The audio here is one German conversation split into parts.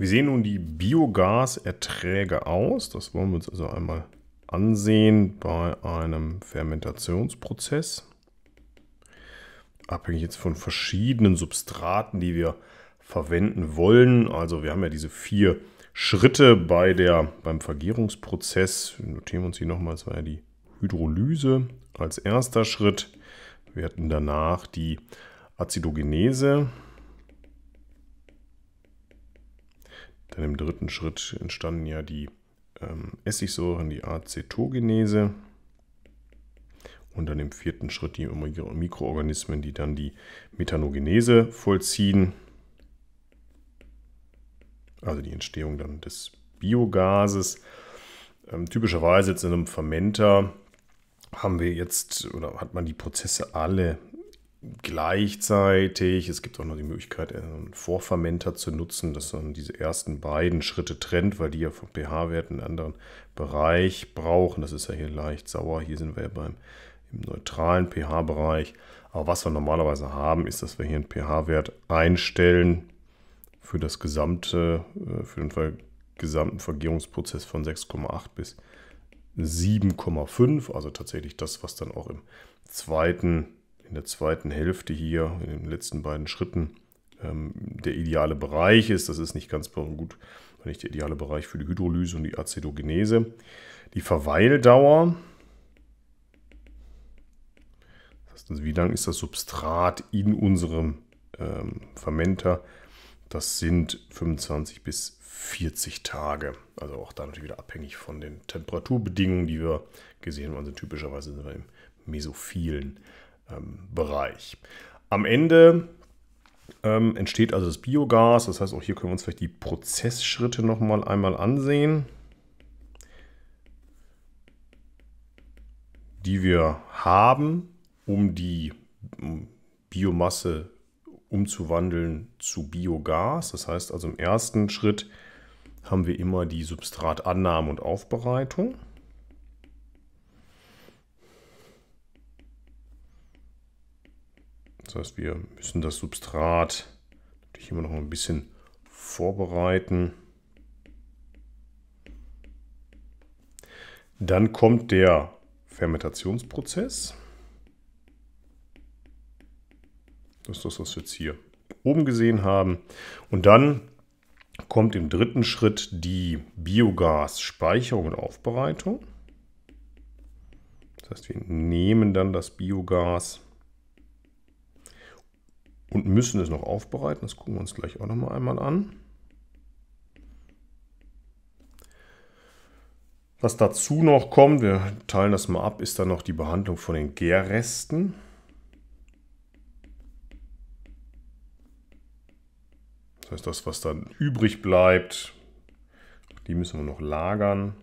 Wie sehen nun die Biogaserträge aus? Das wollen wir uns also einmal ansehen bei einem Fermentationsprozess. Abhängig jetzt von verschiedenen Substraten, die wir verwenden wollen. Also wir haben ja diese vier Schritte bei der, beim Vergärungsprozess. Wir notieren uns hier nochmal, das war ja die Hydrolyse als erster Schritt. Wir hatten danach die Acidogenese, Dann im dritten Schritt entstanden ja die ähm, Essigsäuren, die Acetogenese. Und dann im vierten Schritt die Mikroorganismen, die dann die Methanogenese vollziehen. Also die Entstehung dann des Biogases. Ähm, typischerweise jetzt in einem Fermenter haben wir jetzt oder hat man die Prozesse alle Gleichzeitig, es gibt auch noch die Möglichkeit, äh, einen Vorfermenter zu nutzen, dass man diese ersten beiden Schritte trennt, weil die ja vom pH-Wert einen anderen Bereich brauchen. Das ist ja hier leicht sauer. Hier sind wir ja beim im neutralen pH-Bereich. Aber was wir normalerweise haben, ist, dass wir hier einen pH-Wert einstellen für das gesamte, äh, für den gesamten Vergierungsprozess von 6,8 bis 7,5. Also tatsächlich das, was dann auch im zweiten in der zweiten Hälfte hier, in den letzten beiden Schritten, ähm, der ideale Bereich ist. Das ist nicht ganz gut, nicht der ideale Bereich für die Hydrolyse und die Acetogenese. Die Verweildauer, das heißt also, wie lang ist das Substrat in unserem ähm, Fermenter, das sind 25 bis 40 Tage. Also auch da natürlich wieder abhängig von den Temperaturbedingungen, die wir gesehen haben. Also typischerweise sind wir im mesophilen ähm, Bereich. Am Ende ähm, entsteht also das Biogas. Das heißt, auch hier können wir uns vielleicht die Prozessschritte nochmal einmal ansehen, die wir haben, um die Biomasse umzuwandeln zu Biogas. Das heißt also im ersten Schritt haben wir immer die Substratannahme und Aufbereitung. Das heißt, wir müssen das Substrat natürlich immer noch ein bisschen vorbereiten. Dann kommt der Fermentationsprozess. Das ist das, was wir jetzt hier oben gesehen haben. Und dann kommt im dritten Schritt die Biogasspeicherung und Aufbereitung. Das heißt, wir nehmen dann das Biogas und müssen es noch aufbereiten. Das gucken wir uns gleich auch nochmal einmal an. Was dazu noch kommt, wir teilen das mal ab, ist dann noch die Behandlung von den Gärresten. Das heißt, das, was dann übrig bleibt, die müssen wir noch lagern.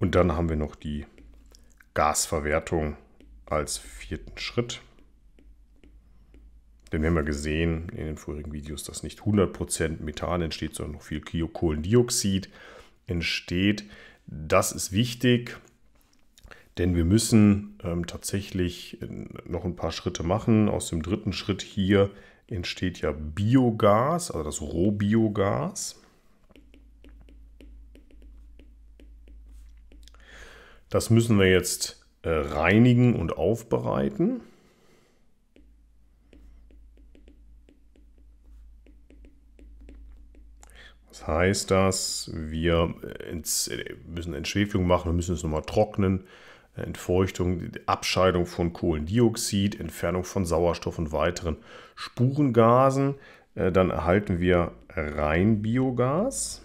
Und dann haben wir noch die Gasverwertung als vierten Schritt. Denn wir haben ja gesehen in den vorigen Videos, dass nicht 100% Methan entsteht, sondern noch viel Kohlendioxid entsteht. Das ist wichtig, denn wir müssen ähm, tatsächlich äh, noch ein paar Schritte machen. Aus dem dritten Schritt hier entsteht ja Biogas, also das Rohbiogas. Das müssen wir jetzt äh, reinigen und aufbereiten. Das heißt, dass wir äh, äh, müssen Entschwefelung machen, wir müssen es nochmal trocknen, Entfeuchtung, Abscheidung von Kohlendioxid, Entfernung von Sauerstoff und weiteren Spurengasen. Dann erhalten wir rein Biogas.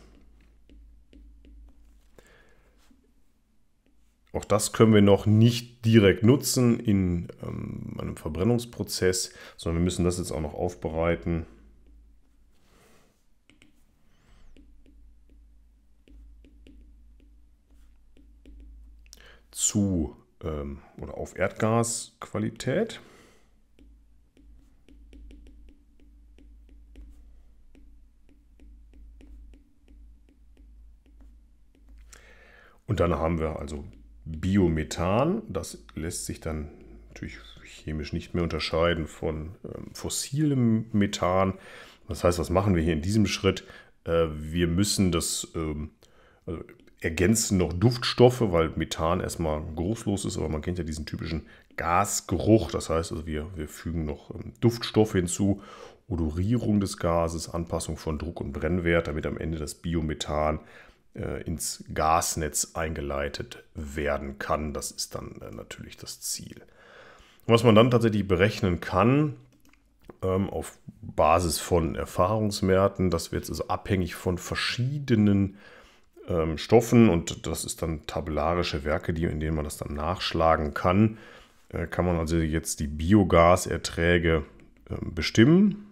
Auch das können wir noch nicht direkt nutzen in ähm, einem Verbrennungsprozess, sondern wir müssen das jetzt auch noch aufbereiten. zu ähm, oder auf Erdgasqualität. Und dann haben wir also Biomethan. Das lässt sich dann natürlich chemisch nicht mehr unterscheiden von ähm, fossilem Methan. Das heißt, was machen wir hier in diesem Schritt? Äh, wir müssen das ähm, also ergänzen noch Duftstoffe, weil Methan erstmal geruchslos ist, aber man kennt ja diesen typischen Gasgeruch. Das heißt, also wir, wir fügen noch ähm, Duftstoffe hinzu, Odorierung des Gases, Anpassung von Druck und Brennwert, damit am Ende das Biomethan äh, ins Gasnetz eingeleitet werden kann. Das ist dann äh, natürlich das Ziel. was man dann tatsächlich berechnen kann, ähm, auf Basis von Erfahrungswerten, das wird also abhängig von verschiedenen ähm, Stoffen und das ist dann tabellarische Werke, die, in denen man das dann nachschlagen kann, äh, kann man also jetzt die Biogaserträge ähm, bestimmen.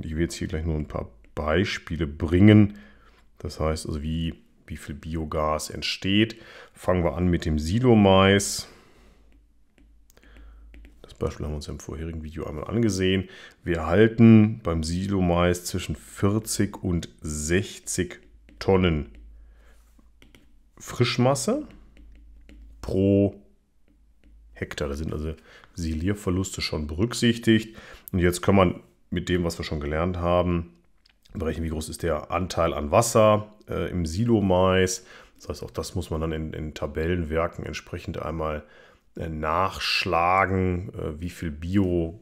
Ich will jetzt hier gleich nur ein paar Beispiele bringen. Das heißt also, wie, wie viel Biogas entsteht. Fangen wir an mit dem Silomais. Das Beispiel haben wir uns im vorherigen Video einmal angesehen. Wir erhalten beim Silomais zwischen 40 und 60 Tonnen Frischmasse pro Hektar. Da sind also Silierverluste schon berücksichtigt. Und jetzt kann man mit dem, was wir schon gelernt haben, berechnen, wie groß ist der Anteil an Wasser äh, im Silo-Mais. Das heißt, auch das muss man dann in, in Tabellenwerken entsprechend einmal äh, nachschlagen, äh, wie viel Bio,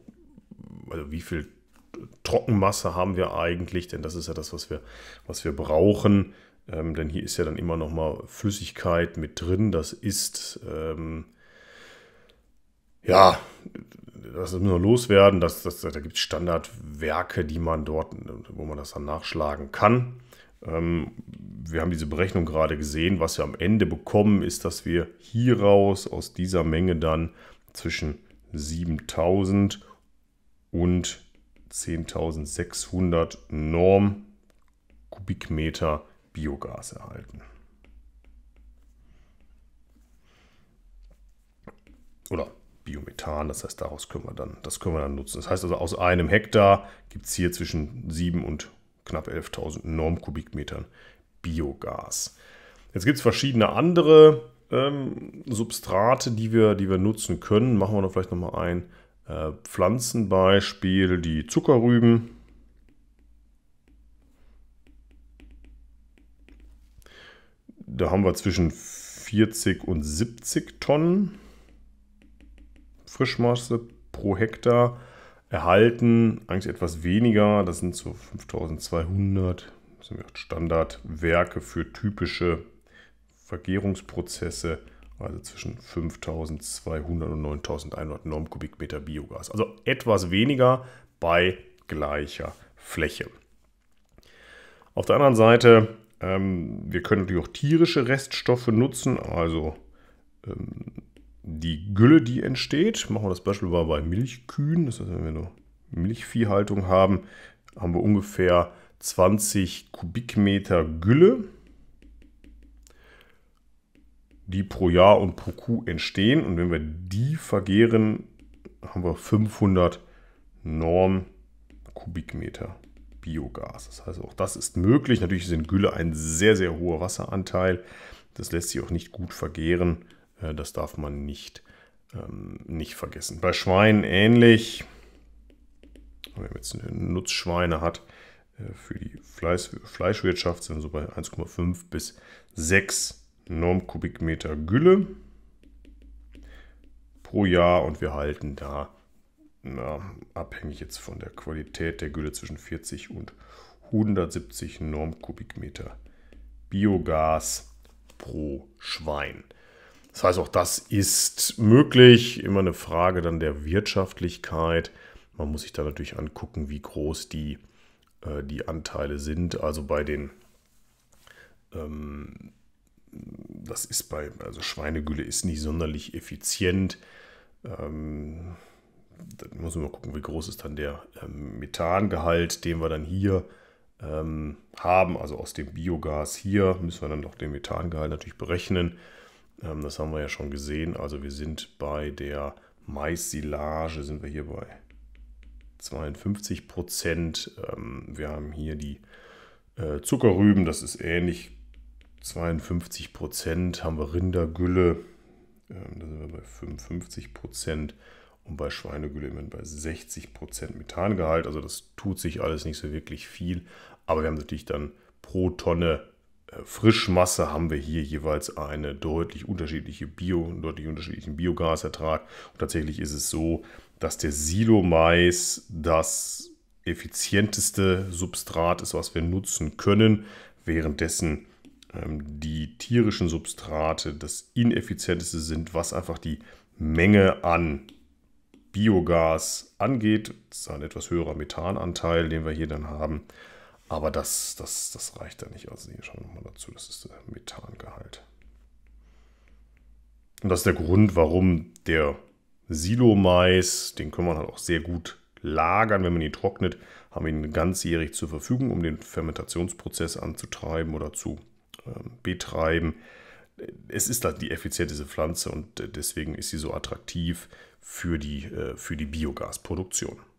also wie viel Trockenmasse haben wir eigentlich, denn das ist ja das, was wir, was wir brauchen. Ähm, denn hier ist ja dann immer noch mal Flüssigkeit mit drin. Das ist ähm, ja, das müssen wir loswerden. Das, das, da gibt es Standardwerke, die man dort, wo man das dann nachschlagen kann. Ähm, wir haben diese Berechnung gerade gesehen. Was wir am Ende bekommen, ist, dass wir hieraus aus dieser Menge dann zwischen 7000 und 10.600 Norm Kubikmeter Biogas erhalten. Oder Biomethan, das heißt, daraus können wir dann, das können wir dann nutzen. Das heißt also, aus einem Hektar gibt es hier zwischen 7 und knapp 11.000 Normkubikmetern Biogas. Jetzt gibt es verschiedene andere ähm, Substrate, die wir, die wir nutzen können. Machen wir noch vielleicht nochmal ein äh, Pflanzenbeispiel, die Zuckerrüben. Da haben wir zwischen 40 und 70 Tonnen. Frischmasse pro Hektar erhalten, eigentlich etwas weniger, das sind so 5200 Standardwerke für typische Vergärungsprozesse, also zwischen 5200 und 9100 Norm Biogas. Also etwas weniger bei gleicher Fläche. Auf der anderen Seite, ähm, wir können natürlich auch tierische Reststoffe nutzen, also ähm, die Gülle, die entsteht. Machen wir das Beispiel mal bei Milchkühen. Das heißt, wenn wir eine Milchviehhaltung haben, haben wir ungefähr 20 Kubikmeter Gülle, die pro Jahr und pro Kuh entstehen. Und wenn wir die vergehren, haben wir 500 Norm Kubikmeter Biogas. Das heißt, auch das ist möglich. Natürlich sind Gülle ein sehr, sehr hoher Wasseranteil. Das lässt sich auch nicht gut vergehren. Äh, das darf man nicht, ähm, nicht vergessen. Bei Schweinen ähnlich. Wenn man jetzt eine Nutzschweine hat, äh, für die Fleiß, Fleischwirtschaft sind so bei 1,5 bis 6 Normkubikmeter Gülle pro Jahr und wir halten da, na, abhängig jetzt von der Qualität der Gülle, zwischen 40 und 170 Normkubikmeter Biogas pro Schwein. Das heißt, auch das ist möglich. Immer eine Frage dann der Wirtschaftlichkeit. Man muss sich da natürlich angucken, wie groß die, äh, die Anteile sind. Also bei den, ähm, das ist bei, also Schweinegülle ist nicht sonderlich effizient. Ähm, da muss man mal gucken, wie groß ist dann der ähm, Methangehalt, den wir dann hier ähm, haben. Also aus dem Biogas hier müssen wir dann noch den Methangehalt natürlich berechnen. Ähm, das haben wir ja schon gesehen. Also wir sind bei der Mais-Silage, sind wir hier bei 52 Prozent. Ähm, wir haben hier die äh, Zuckerrüben, das ist ähnlich. 52 Prozent haben wir Rindergülle, ähm, da sind wir bei 55 Prozent und bei Schweinegülle immerhin bei 60 Prozent Methangehalt. Also das tut sich alles nicht so wirklich viel, aber wir haben natürlich dann pro Tonne Frischmasse haben wir hier jeweils eine deutlich unterschiedliche Bio, einen deutlich unterschiedlichen Biogasertrag. Und tatsächlich ist es so, dass der Silo-Mais das effizienteste Substrat ist, was wir nutzen können, währenddessen ähm, die tierischen Substrate das ineffizienteste sind, was einfach die Menge an Biogas angeht. Das ist ein etwas höherer Methananteil, den wir hier dann haben. Aber das, das, das reicht da nicht Also hier schauen wir nochmal dazu, das ist der Methangehalt. Und das ist der Grund, warum der Silo-Mais, den kann man halt auch sehr gut lagern, wenn man ihn trocknet, haben wir ihn ganzjährig zur Verfügung, um den Fermentationsprozess anzutreiben oder zu ähm, betreiben. Es ist halt die effizienteste Pflanze und äh, deswegen ist sie so attraktiv für die, äh, für die Biogasproduktion.